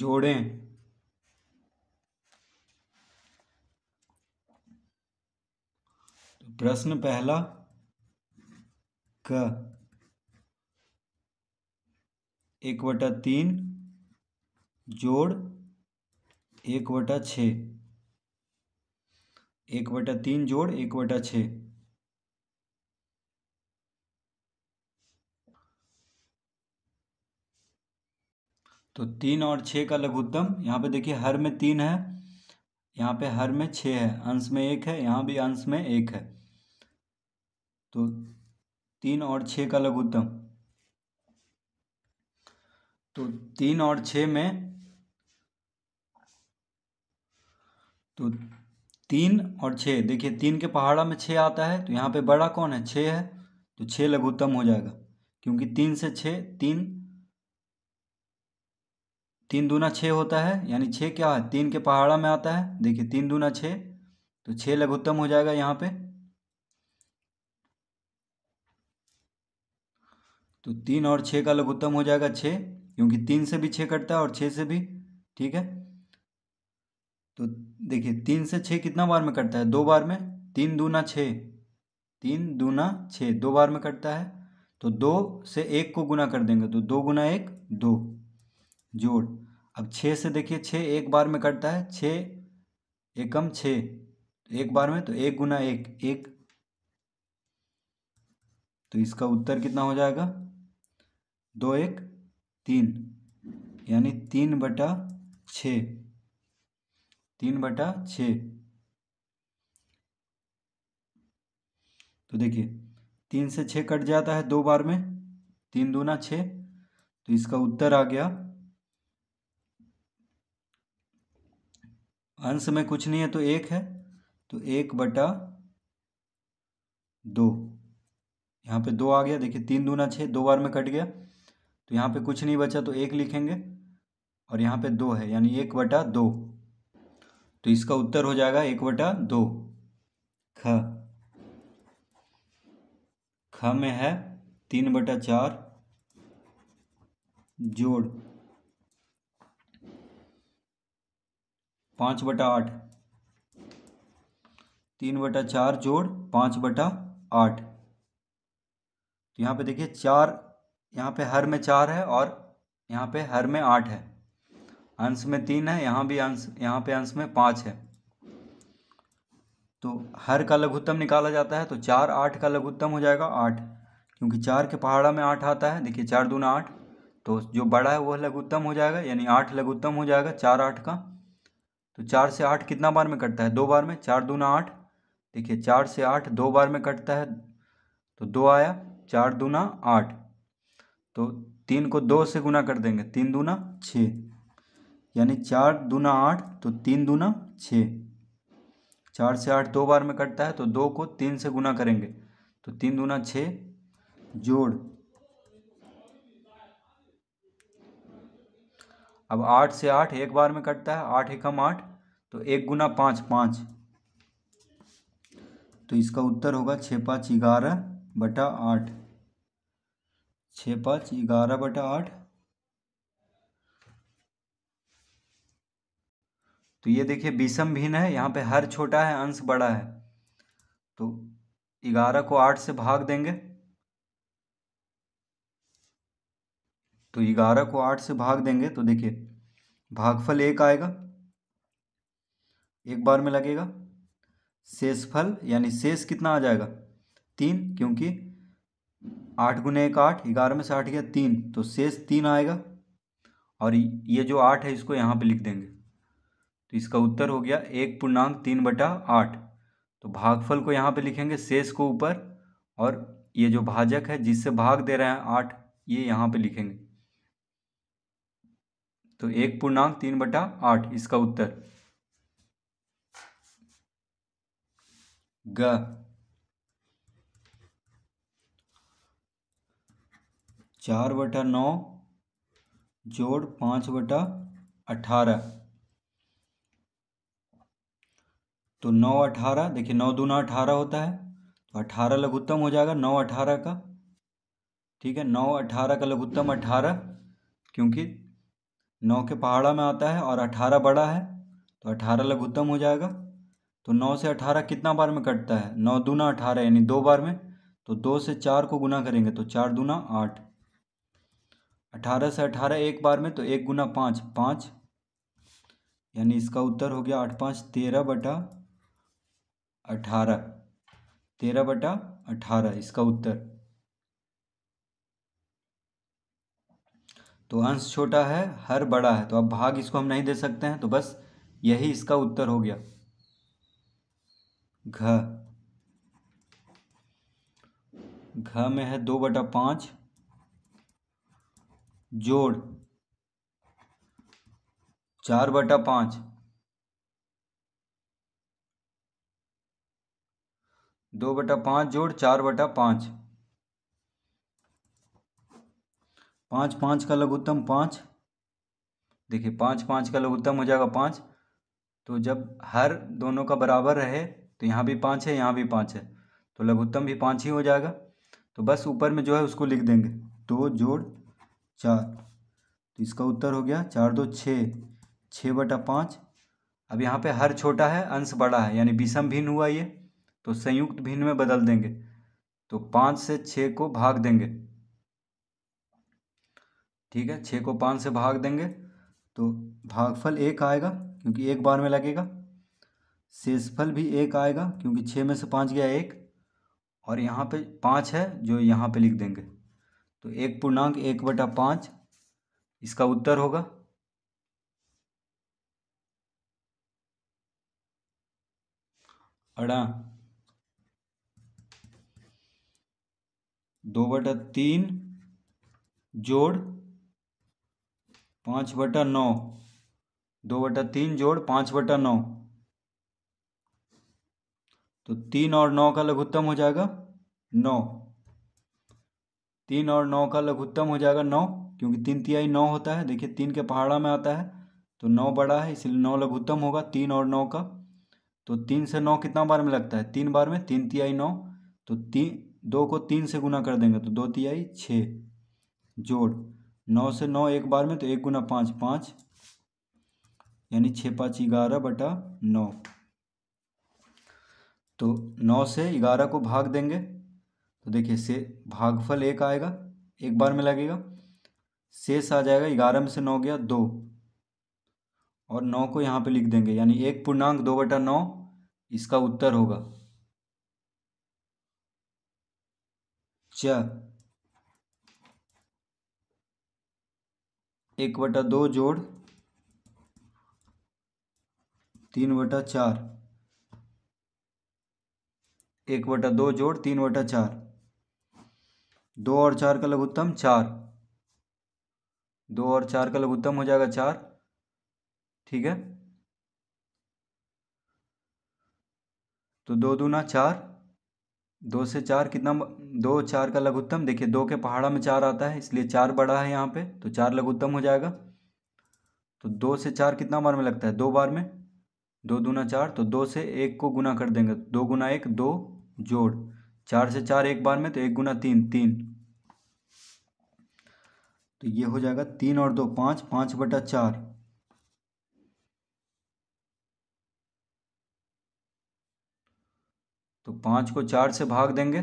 जोड़ें तो प्रश्न पहला क एक बटा तीन जोड़ एक बटा छ एक बटा तीन जोड़ एक बटा छः तो तीन और छः का लघुत्तम यहाँ पे देखिए हर में तीन है यहाँ पे हर में छः है अंश में एक है यहाँ भी अंश में एक है तो तीन और छः का लघुत्तम तो तीन और छ में तो तीन और छ देखिए तीन के पहाड़ा में छः आता है तो यहाँ पे बड़ा कौन है छः है तो छः लघुत्तम हो जाएगा क्योंकि तीन से छ तीन तीन दूना छः होता है यानी छः क्या है तीन के पहाड़ा में आता है देखिए तीन दूना छः तो छः लघुत्तम हो जाएगा यहाँ पे तो तीन और छः का लघुत्तम हो जाएगा छः क्योंकि तीन से भी छः कटता है और छः से भी ठीक है तो देखिए तीन से छः कितना बार में कटता है दो बार में तीन दूना छः तीन दूना छः दो बार में कटता है तो दो से एक को गुना कर देंगे तो दो गुना एक दो जोड़ अब छः से देखिए छः एक बार में कटता है छः एकम छः एक बार में तो एक गुना एक एक तो इसका उत्तर कितना हो जाएगा दो एक तीन यानी तीन बटा छ तीन बटा छ तो देखिए तीन से छ कट जाता है दो बार में तीन दूना छ तो इसका उत्तर आ गया अंश में कुछ नहीं है तो एक है तो एक बटा दो यहाँ पे दो आ गया देखिए तीन दूना छः दो बार में कट गया तो यहाँ पे कुछ नहीं बचा तो एक लिखेंगे और यहाँ पे दो है यानी एक बटा दो तो इसका उत्तर हो जाएगा एक बटा दो ख ख में है तीन बटा चार जोड़ पाँच बटा आठ तीन बटा चार जोड़ पाँच बटा आठ तो यहाँ पे देखिए चार यहाँ पे हर में चार है और यहाँ पे हर में आठ है अंश में तीन है यहाँ भी अंश यहाँ पे अंश में पाँच है तो हर का लघुत्तम निकाला जाता है तो चार आठ का लघुत्तम हो जाएगा आठ क्योंकि चार के पहाड़ा में आठ आता है देखिए चार दूना आठ तो जो बड़ा है वह लघुत्तम हो जाएगा यानी आठ लघुत्तम हो जाएगा चार आठ का तो चार से आठ कितना बार में कटता है दो बार में चार दूना आठ देखिए चार से आठ दो बार में कटता है तो दो आया चार दूना आठ तो तीन को दो से गुना कर देंगे तीन दूना छः यानी चार दूना आठ तो तीन दूना छः चार से आठ दो बार में कटता है तो दो को तीन से गुना करेंगे तो तीन दूना छः जोड़ अब आठ से आठ एक बार में कटता है आठ एकम आठ तो एक गुना पाँच पाँच तो इसका उत्तर होगा छः पाँच ग्यारह बटा आठ छः पाँच ग्यारह बटा आठ तो ये देखिए विषम भिन्न है यहाँ पे हर छोटा है अंश बड़ा है तो ग्यारह को आठ से भाग देंगे तो ग्यारह को आठ से भाग देंगे तो देखिए भागफल एक आएगा एक बार में लगेगा शेषफल यानी शेष कितना आ जाएगा तीन क्योंकि आठ गुने एक आठ ग्यारह में से आठ गया तीन तो शेष तीन आएगा और ये जो आठ है इसको यहाँ पे लिख देंगे तो इसका उत्तर हो गया एक पूर्णांक तीन बटा आठ तो भागफल को यहाँ पे लिखेंगे शेष को ऊपर और ये जो भाजक है जिससे भाग दे रहे हैं आठ ये यहाँ पे लिखेंगे तो एक पूर्णांक तीन बटा आठ इसका उत्तर ग चार बटा नौ जोड़ पांच बटा अठारह तो नौ अठारह देखिए नौ दूना अठारह होता है तो अठारह लघुत्तम हो जाएगा नौ अठारह का ठीक है नौ अठारह का लघुत्तम अठारह क्योंकि नौ के पहाड़ा में आता है और अठारह बड़ा है तो अठारह लघुत्तम हो जाएगा तो नौ से अठारह कितना बार में कटता है नौ दूना अठारह यानी दो बार में तो दो से चार को गुना करेंगे तो चार दूना आठ अठारह से अठारह एक बार में तो एक गुना पाँच पाँच यानी इसका उत्तर हो गया आठ पाँच तेरह बटा अठारह तेरह बटा अठारह इसका उत्तर तो अंश छोटा है हर बड़ा है तो अब भाग इसको हम नहीं दे सकते हैं तो बस यही इसका उत्तर हो गया घ घ में है दो बटा पांच जोड़ चार बटा पांच दो बटा पांच जोड़ चार बटा पांच पाँच पाँच का लघुत्तम पाँच देखिए पाँच पाँच का लघुत्तम हो जाएगा पाँच तो जब हर दोनों का बराबर रहे तो यहाँ भी पाँच है यहाँ भी पाँच है तो लघुत्तम भी पाँच ही हो जाएगा तो बस ऊपर में जो है उसको लिख देंगे दो जोड़ चार तो इसका उत्तर हो गया चार दो छः छः बटा पाँच अब यहाँ पे हर छोटा है अंश बड़ा है यानी विषम भिन्न हुआ ये तो संयुक्त भिन्न में बदल देंगे तो पाँच से छः को भाग देंगे ठीक है छः को पाँच से भाग देंगे तो भागफल एक आएगा क्योंकि एक बार में लगेगा शेषफल भी एक आएगा क्योंकि छः में से पाँच गया एक और यहाँ पे पाँच है जो यहाँ पे लिख देंगे तो एक पूर्णांक एक बटा पाँच इसका उत्तर होगा अड़ा दो बटा तीन जोड़ पाँच बटा नौ दो बटा तीन जोड़ पाँच बटा नौ तो तीन और नौ का लघुत्तम हो जाएगा नौ तीन और नौ का लघुत्तम हो जाएगा नौ क्योंकि तीन तिहाई नौ होता है देखिए तीन के पहाड़ा में आता है तो नौ बड़ा है इसलिए नौ लघुत्तम होगा तीन और नौ का तो तीन से नौ कितना बार में लगता है तीन बार में तीन तिहाई नौ तो तीन दो को तीन से गुना कर देंगे तो दो तिहाई छः जोड़ नौ से नौ एक बार में तो एक गुना पाँच पाँच यानी छः पाँच ग्यारह बटा नौ तो नौ से ग्यारह को भाग देंगे तो देखिए से भागफल एक आएगा एक बार में लगेगा शेष आ जाएगा ग्यारह में से नौ गया दो और नौ को यहाँ पे लिख देंगे यानी एक पूर्णांक दो बटा नौ इसका उत्तर होगा च एक बटा दो जोड़ तीन बटा चार एक बटा दो जोड़ तीन बटा चार दो और चार का लघुत्तम चार दो और चार का लघुत्तम हो जाएगा चार ठीक है तो दो दूना चार दो से चार कितना दो चार का लघुत्तम देखिए दो के पहाड़ा में चार आता है इसलिए चार बड़ा है यहाँ पे तो चार लघुत्तम हो जाएगा तो दो से चार कितना बार में लगता है दो बार में दो दूना चार तो दो से एक को गुना कर देंगे दो गुना एक दो जोड़ चार से चार एक बार में तो एक गुना तीन तीन तो ये हो जाएगा तीन और दो पाँच पाँच बटा चार तो पाँच को चार से भाग देंगे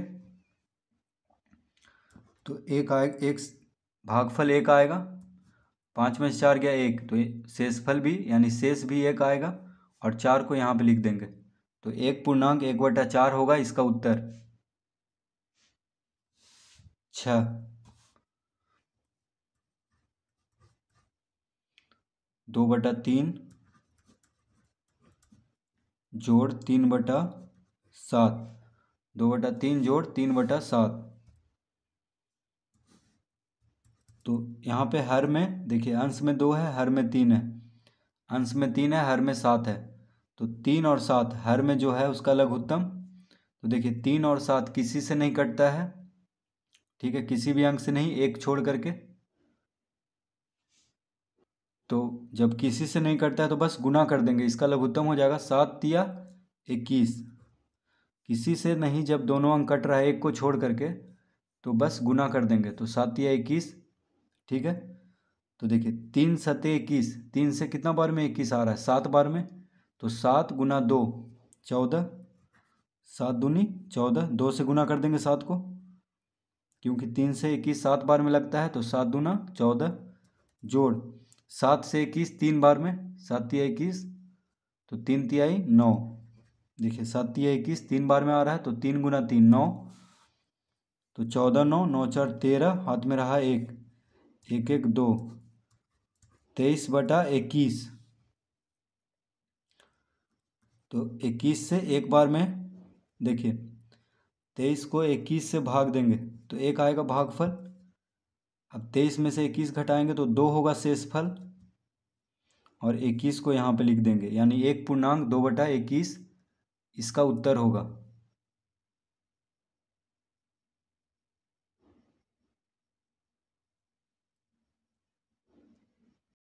तो एक आए एक भागफल एक आएगा पाँच में से चार गया एक तो शेषफल भी यानी शेष भी एक आएगा और चार को यहाँ पे लिख देंगे तो एक पूर्णांक एक बटा चार होगा इसका उत्तर छ दो बटा तीन जोड़ तीन बटा सात दो बटा तीन जोड़ तीन बटा सात तो यहाँ पे हर में देखिए अंश में दो है हर में तीन है अंश में तीन है हर में सात है तो तीन और सात हर में जो है उसका लघुत्तम तो देखिए तीन और सात किसी से नहीं कटता है ठीक है किसी भी अंक से नहीं एक छोड़ करके तो जब किसी से नहीं कटता है तो बस गुना कर देंगे इसका लघुत्तम हो जाएगा सात या इक्कीस किसी से नहीं जब दोनों अंक कट रहा है एक को छोड़ करके तो बस गुना कर देंगे तो सात या इक्कीस ठीक है तो देखिए तीन सत इक्कीस तीन से कितना बार में इक्कीस आ रहा है सात बार में तो सात गुना दो चौदह सात दूनी चौदह दो से गुना कर देंगे सात को क्योंकि तीन से इक्कीस सात बार में लगता है तो सात दूना चौदह जोड़ सात से इक्कीस तीन बार में सात या इक्कीस तो तीन तिहाई नौ देखिए सत्य इक्कीस तीन बार में आ रहा है तो तीन गुना तीन नौ तो चौदह नौ नौ चार तेरह हाथ में रहा एक एक एक दो तेईस बटा इक्कीस तो इक्कीस से एक बार में देखिए तेईस को इक्कीस से भाग देंगे तो एक आएगा भागफल अब तेईस में से इक्कीस घटाएंगे तो दो होगा शेषफल और इक्कीस को यहाँ पे लिख देंगे यानी एक पूर्णांक दो बटा इक्कीस इसका उत्तर होगा